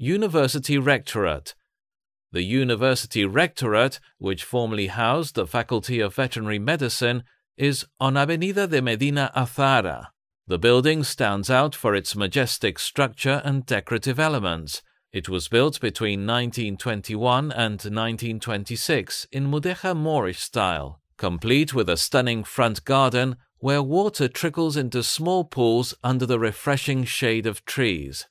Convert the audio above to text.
University Rectorate. The University Rectorate, which formerly housed the Faculty of Veterinary Medicine, is on Avenida de Medina Azara. The building stands out for its majestic structure and decorative elements. It was built between 1921 and 1926 in Mudeja Moorish style, complete with a stunning front garden where water trickles into small pools under the refreshing shade of trees.